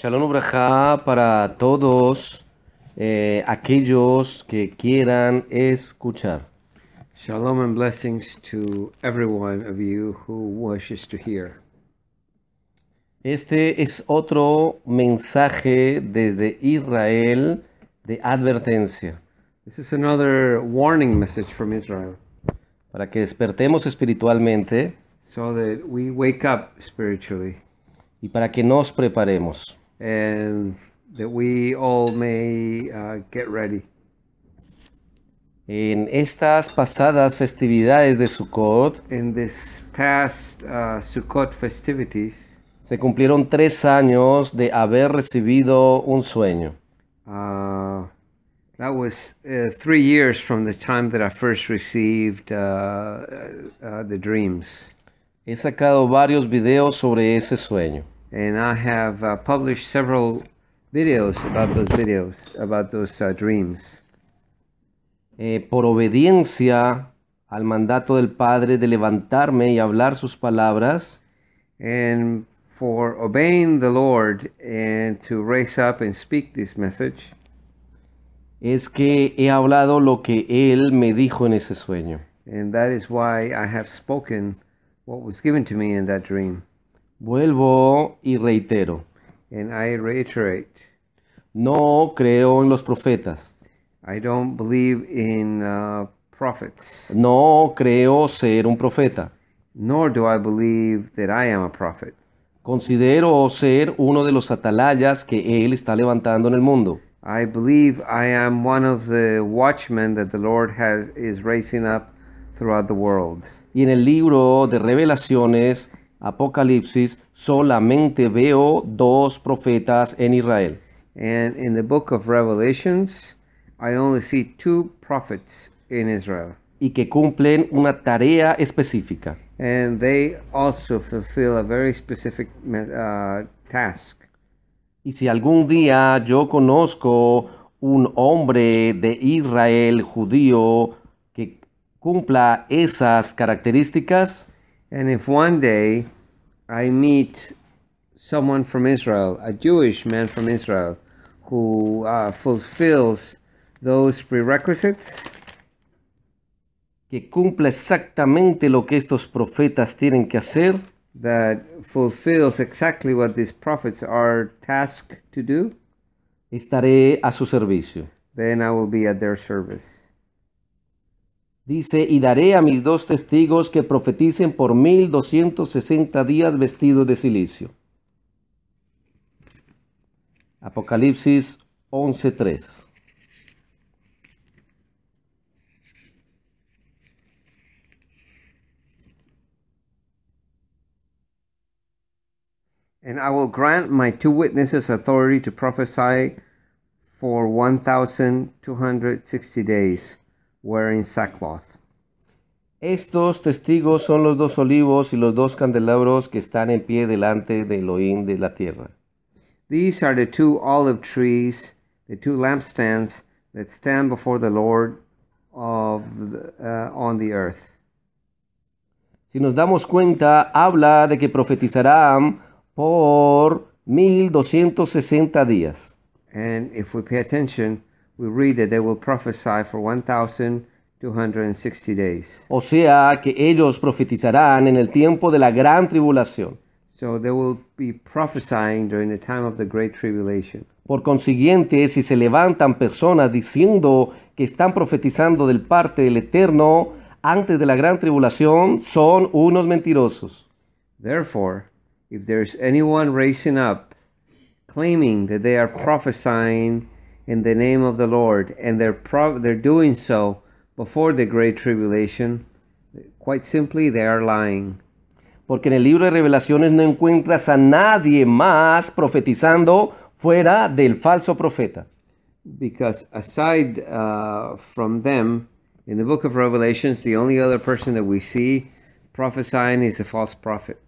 Shalom Ubraja para todos eh, aquellos que quieran escuchar. Shalom and blessings to everyone of you who wishes to hear. Este es otro mensaje desde Israel de advertencia. This is another warning message from Israel. Para que despertemos espiritualmente. So that we wake up spiritually. Y para que nos preparemos and that we all may uh, get ready. En estas pasadas festividades de Sukkot, in this past uh, festivities, se cumplieron tres años de haber recibido un sueño. Uh, that was uh, three years from the time that I first received uh, uh, the dreams. He sacado varios videos sobre ese sueño. and I have uh, published several videos about those videos, about those uh, dreams. Eh, por obediencia al mandato del Padre de levantarme y hablar sus palabras. And for obeying the Lord and to raise up and speak this message. Es que he hablado lo que Él me dijo en ese sueño. And that is why I have spoken what was given to me in that dream. Vuelvo y reitero. And I reiterate. No creo en los profetas. I don't believe in uh, prophets. No creo ser un profeta. Nor do I believe that I am a prophet. Considero ser uno de los atalayas que él está levantando en el mundo. I believe I am one of the watchmen that the Lord has is raising up throughout the world. Y en el libro de Revelaciones Apocalipsis, solamente veo dos profetas en Israel. And the book of Revelations, I Israel. Y que cumplen una tarea específica. Uh, y si algún día yo conozco un hombre de Israel judío que cumpla esas características, And if one day I meet someone from Israel, a Jewish man from Israel, who uh, fulfills those prerequisites, que cumpla exactamente lo que estos profetas tienen que hacer, that fulfills exactly what these prophets are tasked to do, estaré a su servicio. Then I will be at their service. Dice, y daré a mis dos testigos que profeticen por mil doscientos sesenta días vestidos de silicio. Apocalipsis 11.3. And I will grant my two witnesses authority to prophesy for 1,260 days wearing sackcloth. Estos testigos son los dos olivos y los dos candelabros que están en pie delante de Elohim de la tierra. These are the two olive trees, the two lampstands that stand before the Lord of uh, on the earth. Si nos damos cuenta, habla de que profetizarán por 1260 días. And if we pay attention, we read that they will prophesy for 1260 days. O sea, que ellos profetizarán en el tiempo de la gran tribulación. So they will be prophesying during the time of the great tribulation. Por consiguiente, si se levantan personas diciendo que están profetizando del parte del Eterno antes de la gran tribulación, son unos mentirosos. Therefore, if there's anyone raising up claiming that they are prophesying in the name of the Lord, and they're, they're doing so before the Great Tribulation, quite simply, they are lying. Porque en el libro de Revelaciones no encuentras a nadie más profetizando fuera del falso profeta. Because aside uh, from them, in the book of Revelations, the only other person that we see prophesying is a false prophet.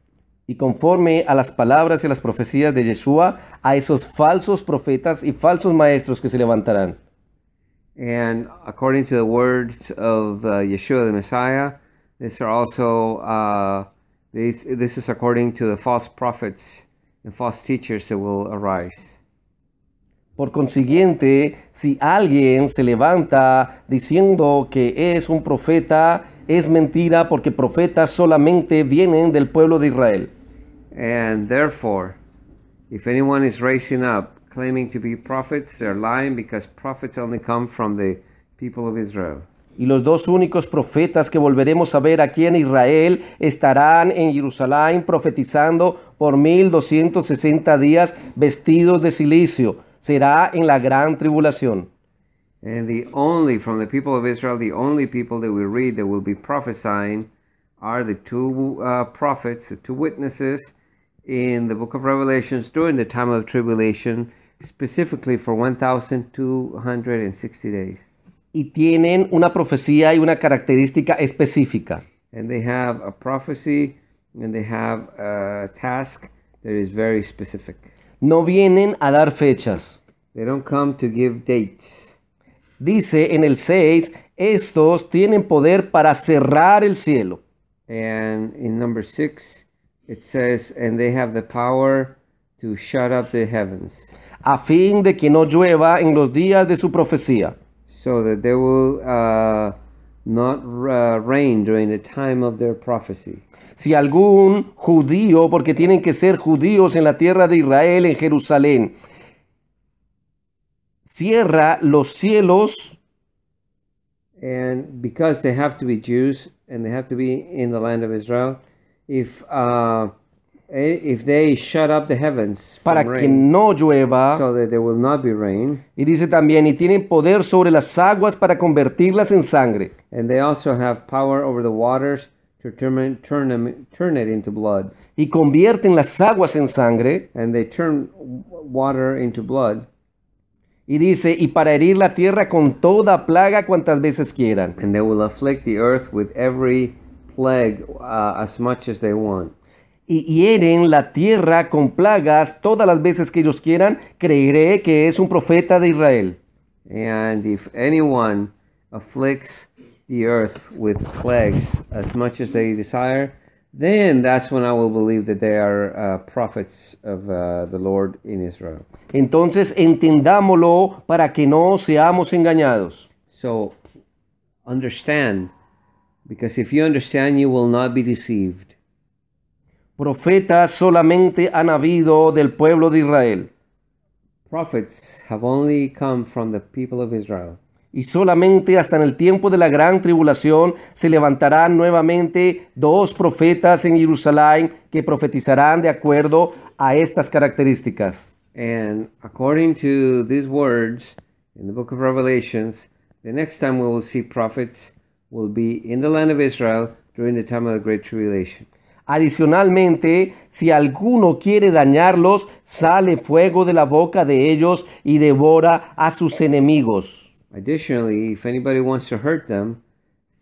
y conforme a las palabras y las profecías de Yeshua, a esos falsos profetas y falsos maestros que se levantarán. Por consiguiente, si alguien se levanta diciendo que es un profeta, es mentira porque profetas solamente vienen del pueblo de Israel. And therefore, if anyone is raising up, claiming to be prophets, they're lying because prophets only come from the people of Israel. Y los dos únicos profetas que volveremos a ver aquí en Israel estarán en Jerusalén profetizando por 1260 días vestidos de silicio. Será en la gran tribulación. And the only from the people of Israel, the only people that we read that will be prophesying are the two uh, prophets, the two witnesses, in the book of Revelations during the time of tribulation, specifically for 1260 days. Y tienen una profecía y una característica específica. And they have a prophecy and they have a task that is very specific. No vienen a dar fechas. They don't come to give dates. Dice en el 6, estos tienen poder para cerrar el cielo. And in number 6 It says, and they have the power to shut up the heavens. A fin de que no llueva en los días de su profecía. So that they will uh, not uh, rain during the time of their prophecy. Si algún judío, porque tienen que ser judíos en la tierra de Israel, en Jerusalén, cierra los cielos. And because they have to be Jews and they have to be in the land of Israel. if uh, if they shut up the heavens para que rain, no llueva so that there will not be rain, y dice también y tienen poder sobre las aguas para convertirlas en sangre and they also have power over the waters to turn, turn, them, turn it into blood y convierten las aguas en sangre and they turn water into blood y dice y para herir la tierra con toda plaga cuantas veces quieran and they will afflict the earth with every plague uh, as much as they want. Y hieren la tierra con plagas todas las veces que ellos quieran, creeré que es un profeta de Israel. And if anyone afflicts the earth with plagues as much as they desire, then that's when I will believe that they are uh, prophets of uh, the Lord in Israel. Entonces entendámoslo para que no seamos engañados. So understand Because if you understand, you will not be deceived. Profetas solamente han habido del pueblo de Israel. Prophets have only come from the people of Israel. Y solamente hasta en el tiempo de la gran tribulación se levantarán nuevamente dos profetas en Jerusalén que profetizarán de acuerdo a estas características. And according to these words in the book of Revelations, the next time we will see prophets will be in the land of Israel during the time of the great tribulation. Adicionalmente, si alguno quiere dañarlos, sale fuego de la boca de ellos y devora a sus enemigos. Additionally, if anybody wants to hurt them,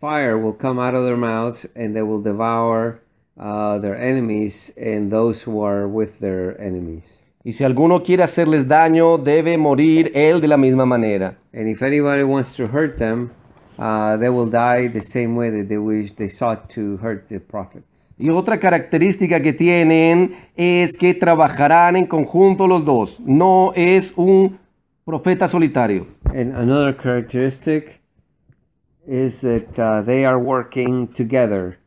fire will come out of their mouths and they will devour uh, their enemies and those who are with their enemies. Y si alguno quiere hacerles daño, debe morir él de la misma manera. And if anybody wants to hurt them, Uh, they will die the same way that they wish they sought to hurt the prophets. Y otra característica que tienen es que trabajarán en conjunto los dos. No es un profeta solitario. And another characteristic is that uh, they are working together,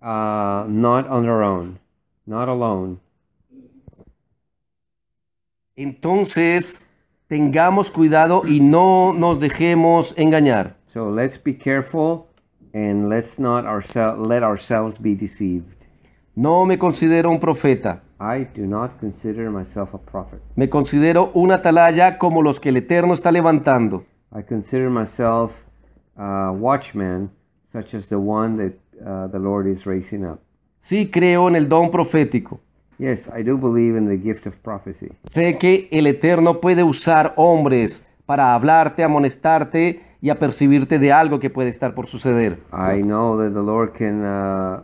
uh, not on their own, not alone. Entonces, Tengamos cuidado y no nos dejemos engañar. So let's be careful and let's not ourse let ourselves be deceived. No me considero un profeta. I do not consider myself a prophet. Me considero una atalaya como los que el Eterno está levantando. I consider myself a watchman such as the one that uh, the Lord is raising up. Sí creo en el don profético. Yes, I do believe in the gift of prophecy. Sé que el Eterno puede usar hombres para hablarte, amonestarte y apercibirte de algo que puede estar por suceder. I know that the Lord can uh,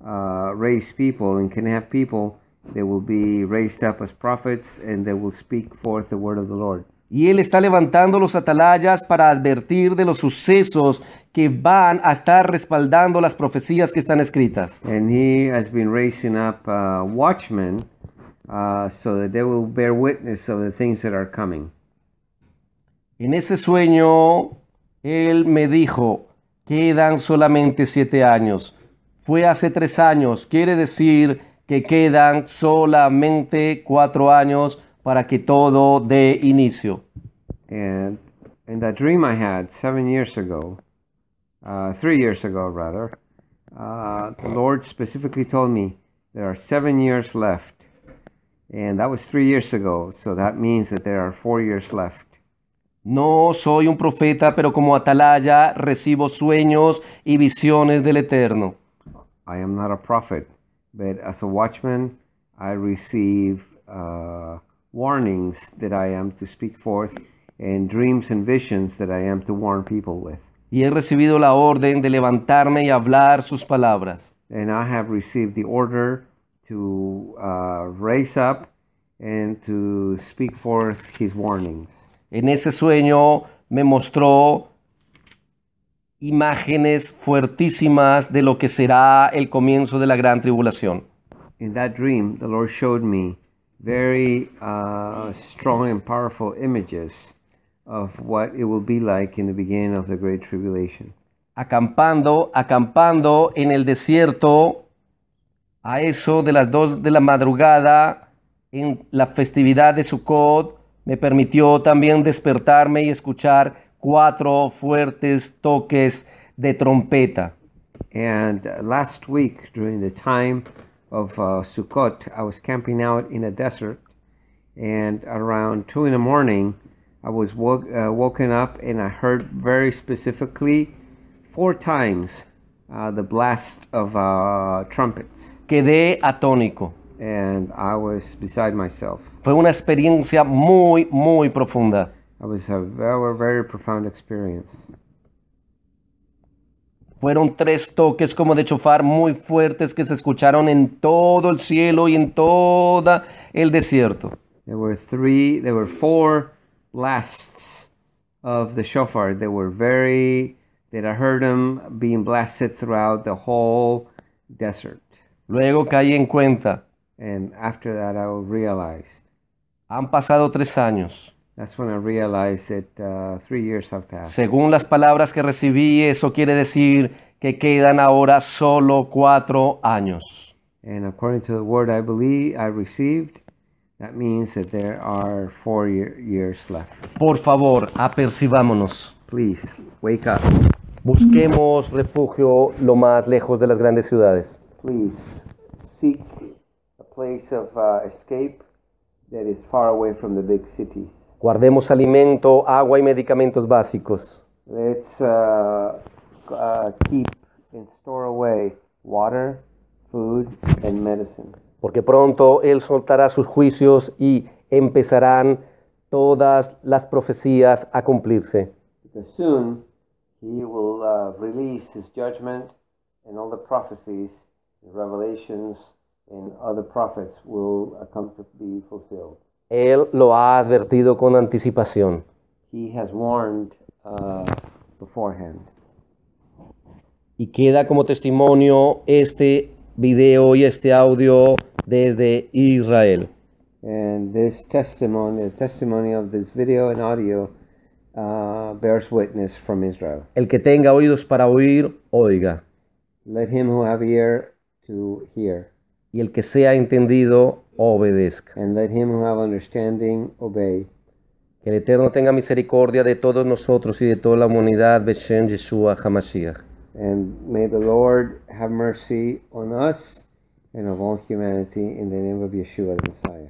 uh, raise people and can have people that will be raised up as prophets and they will speak forth the word of the Lord. Y él está levantando los atalayas para advertir de los sucesos que van a estar respaldando las profecías que están escritas. And he has been raising up watchmen uh, so that they will bear witness of the things that are coming. En ese sueño él me dijo, quedan solamente siete años. Fue hace tres años, quiere decir que quedan solamente cuatro años para que todo dé inicio. And in that dream I had seven years ago, Uh, three years ago rather, uh, the Lord specifically told me there are seven years left. And that was three years ago, so that means that there are four years left. No soy un profeta, pero como atalaya recibo sueños y visiones del Eterno. I am not a prophet, but as a watchman, I receive uh, warnings that I am to speak forth and dreams and visions that I am to warn people with. y he recibido la orden de levantarme y hablar sus palabras. And I have received the order to uh, raise up and to speak forth his warnings. En ese sueño me mostró imágenes fuertísimas de lo que será el comienzo de la gran tribulación. In that dream, the Lord showed me very uh, strong and powerful images. of what it will be like in the beginning of the great tribulation. Acampando, acampando en el desierto a eso de las dos de la madrugada en la festividad de Sukkot me permitió también despertarme y escuchar cuatro fuertes toques de trompeta. And last week during the time of uh, Sukkot I was camping out in a desert and around 2 in the morning I was woke, uh, woken up and I heard very specifically four times uh, the blast of uh trumpets. Quedé atónico. And I was beside myself. Fue una experiencia muy, muy profunda. It was a very, very profound experience. Fueron tres toques como de chofar muy fuertes que se escucharon en todo el cielo y en todo el desierto. There were three, there were four blasts of the shofar. They were very, that I heard them being blasted throughout the whole desert. Luego caí en cuenta. And after that I realized. Han pasado tres años. That's when I realized that uh, three years have passed. Según las palabras que recibí, eso quiere decir que quedan ahora solo cuatro años. And according to the word I believe I received, That means that there are four years left. Por favor, apercibámonos. Please, wake up. Busquemos refugio lo más lejos de las grandes ciudades. Please, seek a place of uh, escape that is far away from the big cities. Guardemos alimento, agua y medicamentos básicos. Let's uh, uh, keep and store away water, food and medicine porque pronto Él soltará sus juicios y empezarán todas las profecías a cumplirse. Él lo ha advertido con anticipación. Uh, y queda como testimonio este video y este audio desde Israel. And this testimony, the testimony of this video and audio uh, bears witness from Israel. El que tenga oídos para oír, oiga. Let him who have ear to hear. Y el que sea entendido, obedezca. And let him who have understanding obey. Que el Eterno tenga misericordia de todos nosotros y de toda la humanidad. Beshem Yeshua HaMashiach. And may the Lord have mercy on us and of all humanity in the name of Yeshua the Messiah.